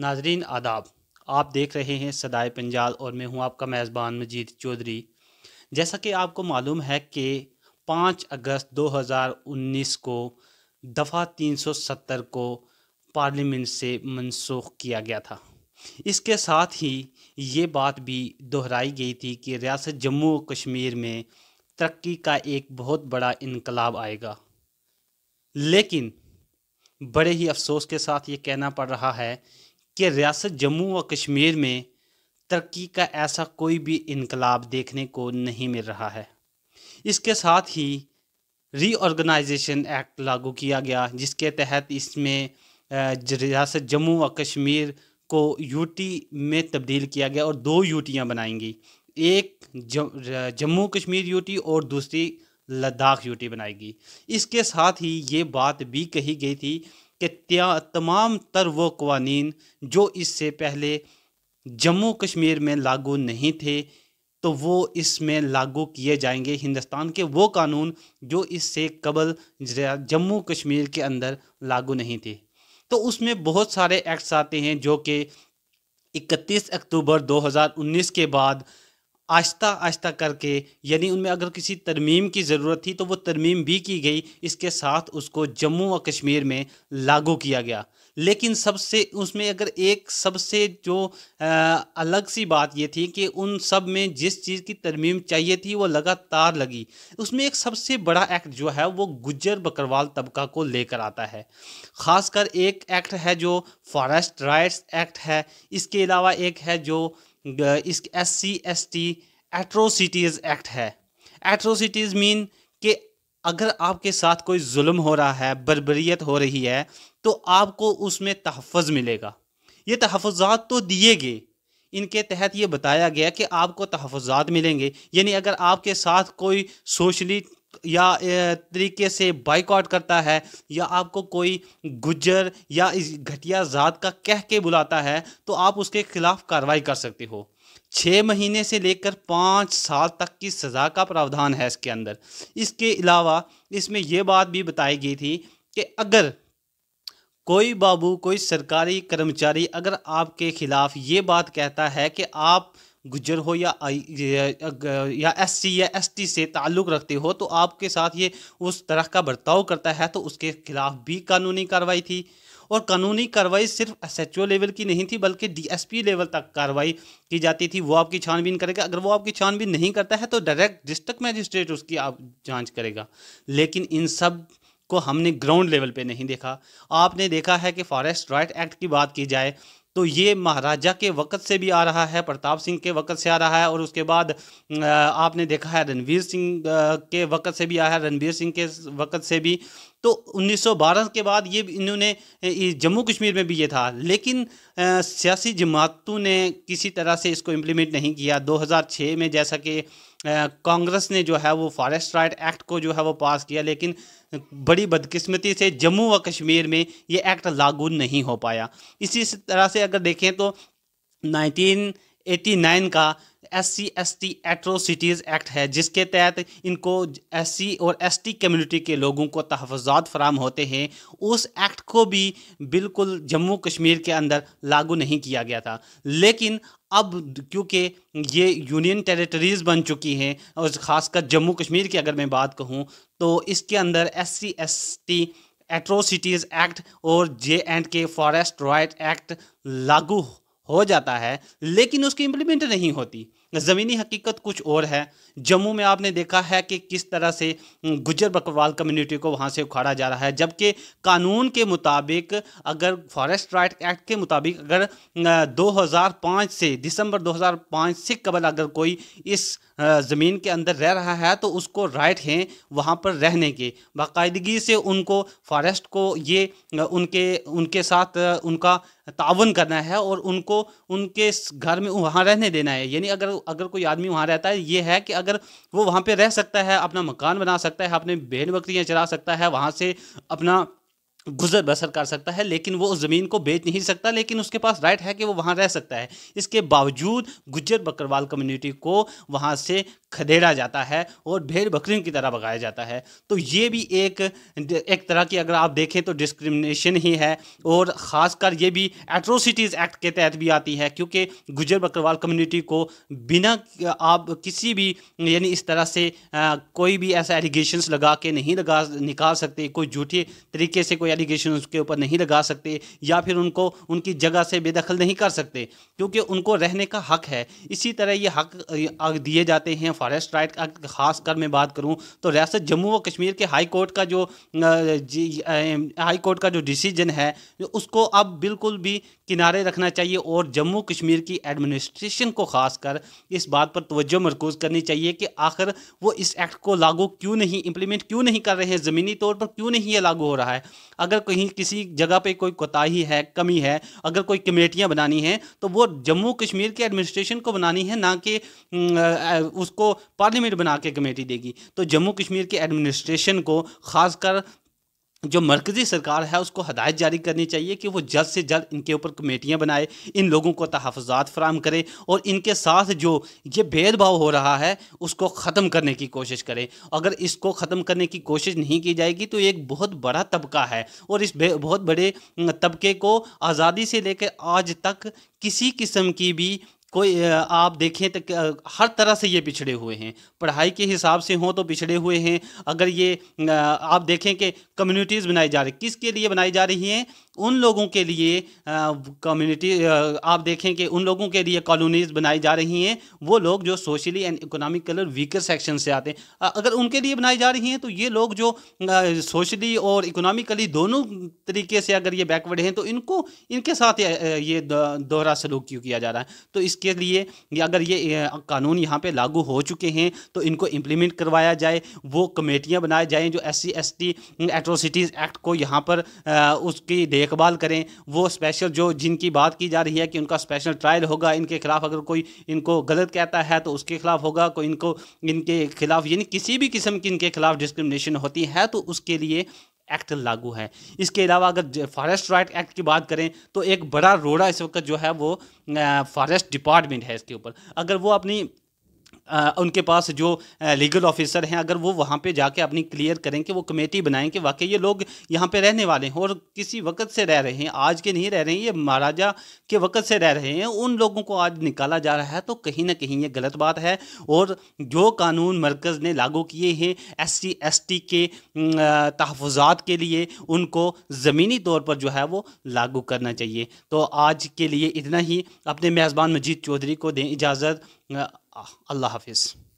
नाजरीन आदाब आप देख रहे हैं सदाए पंजाल और मैं हूं आपका मेज़बान मजीद चौधरी जैसा कि आपको मालूम है कि 5 अगस्त 2019 को दफ़ा 370 को पार्लियामेंट से मनसूख किया गया था इसके साथ ही ये बात भी दोहराई गई थी कि रियासत जम्मू कश्मीर में तरक्की का एक बहुत बड़ा इनकलाब आएगा लेकिन बड़े ही अफसोस के साथ ये कहना पड़ रहा है कि रियासत जम्मू व कश्मीर में तरक्की का ऐसा कोई भी इनकलाब देखने को नहीं मिल रहा है इसके साथ ही रीऑर्गेनाइजेशन एक्ट लागू किया गया जिसके तहत इसमें रियासत जम्मू व कश्मीर को यूटी में तब्दील किया गया और दो यूटियाँ बनाएंगी एक जम्मू कश्मीर यूटी और दूसरी लद्दाख यूटी बनाएगी इसके साथ ही ये बात भी कही गई थी कि तमाम तर वो कवानीन जो इससे पहले जम्मू कश्मीर में लागू नहीं थे तो वो इसमें लागू किए जाएंगे हिंदुस्तान के वो कानून जो इससे कबल जम्मू कश्मीर के अंदर लागू नहीं थे तो उसमें बहुत सारे एक्ट्स आते हैं जो कि 31 अक्टूबर 2019 के बाद आहिस्ता आहिस्ता करके यानी उनमें अगर किसी तरमीम की ज़रूरत थी तो वो तरमीम भी की गई इसके साथ उसको जम्मू व कश्मीर में लागू किया गया लेकिन सबसे उसमें अगर एक सबसे जो आ, अलग सी बात ये थी कि उन सब में जिस चीज़ की तरमीम चाहिए थी वो लगातार लगी उसमें एक सबसे बड़ा एक्ट जो है वो गुज्जर बकरवाल तबका को लेकर आता है ख़ासकर एक एक्ट है जो फॉरेस्ट राइट्स एक्ट है इसके अलावा एक है जो इस S C S T atrocities act है एट्रोसिटीज़ मीन कि अगर आपके साथ कोई जुल्म हो रहा है बरबरीत हो रही है तो आपको उसमें तहफ़ मिलेगा ये तहफ़ात तो दिए गए इनके तहत ये बताया गया कि आपको तहफ़ात मिलेंगे यानी अगर आपके साथ कोई सोशली या तरीके से बाइकआउट करता है या आपको कोई गुज्जर या इस घटिया ज़ात का कह के बुलाता है तो आप उसके खिलाफ कार्रवाई कर सकते हो छः महीने से लेकर पाँच साल तक की सज़ा का प्रावधान है इसके अंदर इसके अलावा इसमें यह बात भी बताई गई थी कि अगर कोई बाबू कोई सरकारी कर्मचारी अगर आपके खिलाफ ये बात कहता है कि आप गुज्जर हो या या एस सी या एस टी से ताल्लुक़ रखते हो तो आपके साथ ये उस तरह का बर्ताव करता है तो उसके खिलाफ भी कानूनी कार्रवाई थी और कानूनी कार्रवाई सिर्फ एस एच ओ लेवल की नहीं थी बल्कि डी एस पी लेवल तक कार्रवाई की जाती थी वो आपकी छानबीन करेगा अगर वो आपकी छानबीन नहीं करता है तो डायरेक्ट डिस्ट्रिक्ट मैजिस्ट्रेट उसकी आप जाँच करेगा लेकिन इन सब को हमने ग्राउंड लेवल पे नहीं देखा आपने देखा है कि फॉरेस्ट राइट एक्ट की बात की जाए तो ये महाराजा के वक़्त से भी आ रहा है प्रताप सिंह के वक़्त से आ रहा है और उसके बाद आपने देखा है रणवीर सिंह के वक़्त से भी आया है रणवीर सिंह के वक़्त से भी तो 1912 के बाद ये इन्होंने जम्मू कश्मीर में भी ये था लेकिन सियासी जमातों ने किसी तरह से इसको इम्प्लीमेंट नहीं किया 2006 में जैसा कि कांग्रेस ने जो है वो फॉरेस्ट राइट एक्ट को जो है वो पास किया लेकिन बड़ी बदकिस्मती से जम्मू व कश्मीर में ये एक्ट लागू नहीं हो पाया इसी तरह से अगर देखें तो नाइनटीन 89 का S C S T atrocities act है जिसके तहत इनको एस सी और एस टी कम्युनिटी के लोगों को तहफ़ात फराहम होते हैं उस एक्ट को भी बिल्कुल जम्मू कश्मीर के अंदर लागू नहीं किया गया था लेकिन अब क्योंकि ये यूनियन टेरिटरीज़ बन चुकी हैं और ख़ासकर जम्मू कश्मीर की अगर मैं बात कहूँ तो इसके अंदर S C S T atrocities act और J and K forest right act लागू हो जाता है लेकिन उसकी इम्प्लीमेंट नहीं होती ज़मीनी हकीकत कुछ और है जम्मू में आपने देखा है कि किस तरह से गुजर बकरवाल कम्युनिटी को वहाँ से उखाड़ा जा रहा है जबकि कानून के मुताबिक अगर फॉरेस्ट राइट एक्ट के मुताबिक अगर 2005 से दिसंबर 2005 से कबल अगर कोई इस ज़मीन के अंदर रह रहा है तो उसको राइट हैं वहाँ पर रहने के बाकायदगी से उनको फॉरेस्ट को ये उनके उनके साथ उनका तावन करना है और उनको उनके घर में वहाँ रहने देना है यानी अगर अगर कोई आदमी वहाँ रहता है ये है कि अगर वो वहाँ पे रह सकता है अपना मकान बना सकता है अपने भेड़ बकरियाँ चला सकता है वहाँ से अपना गुजर बसर कर सकता है लेकिन वो उस ज़मीन को बेच नहीं सकता लेकिन उसके पास राइट है कि वो वहाँ रह सकता है इसके बावजूद गुजर बकरवाल कम्युनिटी को वहाँ से खदेड़ा जाता है और भेड़ बकरियों की तरह भगाया जाता है तो ये भी एक एक तरह की अगर आप देखें तो डिस्क्रिमिनेशन ही है और ख़ासकर ये भी एट्रोसिटीज़ एक्ट के तहत भी आती है क्योंकि गुजर बकरवाल कम्युनिटी को बिना आप किसी भी यानी इस तरह से आ, कोई भी ऐसा एलिगेशन लगा के नहीं लगा निकाल सकते कोई झूठे तरीके से कोई एलिगेशन उसके ऊपर नहीं लगा सकते या फिर उनको उनकी जगह से बेदखल नहीं कर सकते क्योंकि उनको रहने का हक है इसी तरह ये हक दिए जाते हैं फॉरेस्ट राइट का खास कर मैं बात करूँ तो रियासत जम्मू व कश्मीर के हाई कोर्ट का जो हाई कोर्ट का जो डिसीजन है उसको अब बिल्कुल भी किनारे रखना चाहिए और जम्मू कश्मीर की एडमिनिस्ट्रेशन को खासकर इस बात पर तोज्जो मरकूज़ करनी चाहिए कि आखिर वो इस एक्ट को लागू क्यों नहीं इम्प्लीमेंट क्यों नहीं कर रहे हैं ज़मीनी तौर पर क्यों नहीं ये लागू हो रहा है अगर कहीं किसी जगह पर कोई कोताही है कमी है अगर कोई कमेटियाँ बनानी हैं तो वो जम्मू कश्मीर के एडमिनिस्ट्रेशन को बनानी है ना कि उसको पार्लियामेंट बना के कमेटी देगी तो जम्मू कश्मीर के एडमिनिस्ट्रेशन को खासकर जो मरकज़ी सरकार है उसको हदायत जारी करनी चाहिए कि वो जल्द से जल्द इनके ऊपर कमेटियाँ बनाए इन लोगों को तहफ़ात फ्राहम करें और इनके साथ जो ये भेदभाव हो रहा है उसको ख़त्म करने की कोशिश करे अगर इसको ख़त्म करने की कोशिश नहीं की जाएगी तो एक बहुत बड़ा तबका है और इस बहुत बड़े तबके को आज़ादी से लेकर आज तक किसी किस्म की भी कोई आप देखें तो हर तरह से ये पिछड़े हुए हैं पढ़ाई के हिसाब से हों तो पिछड़े हुए हैं अगर ये आप देखें कि कम्युनिटीज़ बनाई जा रही किसके लिए बनाई जा रही हैं उन लोगों के लिए कम्युनिटी आप देखें कि उन लोगों के लिए कॉलोनीज़ बनाई जा रही हैं वो लोग जो socially and economically weaker section से आते हैं अगर उनके लिए बनाई जा रही हैं तो ये लोग जो सोशली और इकोनॉमिकली दोनों तरीके से अगर ये बैकवर्ड हैं तो इनको इनके साथ ये दोहरा सलूक क्यों किया जा रहा है तो इस इसके लिए अगर ये कानून यहाँ पे लागू हो चुके हैं तो इनको इम्प्लीमेंट करवाया जाए वो कमेटियाँ बनाए जाएँ जो S C S T atrocities act को यहाँ पर आ, उसकी देखभाल करें वो स्पेशल जो जिनकी बात की जा रही है कि उनका स्पेशल ट्रायल होगा इनके खिलाफ अगर कोई इनको गलत कहता है तो उसके खिलाफ होगा कोई इनको इनके खिलाफ यानी किसी भी किस्म की इनके खिलाफ डिस्क्रिमिनेशन होती है तो उसके लिए एक्ट लागू है इसके अलावा अगर फॉरेस्ट राइट एक्ट की बात करें तो एक बड़ा रोड़ा इस वक्त जो है वो फॉरेस्ट डिपार्टमेंट है इसके ऊपर अगर वो अपनी उनके पास जो लीगल ऑफिसर हैं अगर वो वहाँ पे जाके अपनी क्लियर करें कि वो कमेटी बनाएं कि वाकई ये लोग यहाँ पे रहने वाले हैं और किसी वक्त से रह रहे हैं आज के नहीं रह रहे हैं ये महाराजा के वक्त से रह रहे हैं उन लोगों को आज निकाला जा रहा है तो कहीं ना कहीं ये गलत बात है और जो कानून मरकज़ ने लागू किए हैं एस सी के तहफात के लिए उनको ज़मीनी तौर पर जो है वो लागू करना चाहिए तो आज के लिए इतना ही अपने मेज़बान मजीद चौधरी को दें इजाज़त अल्लाह ah, हाफिज़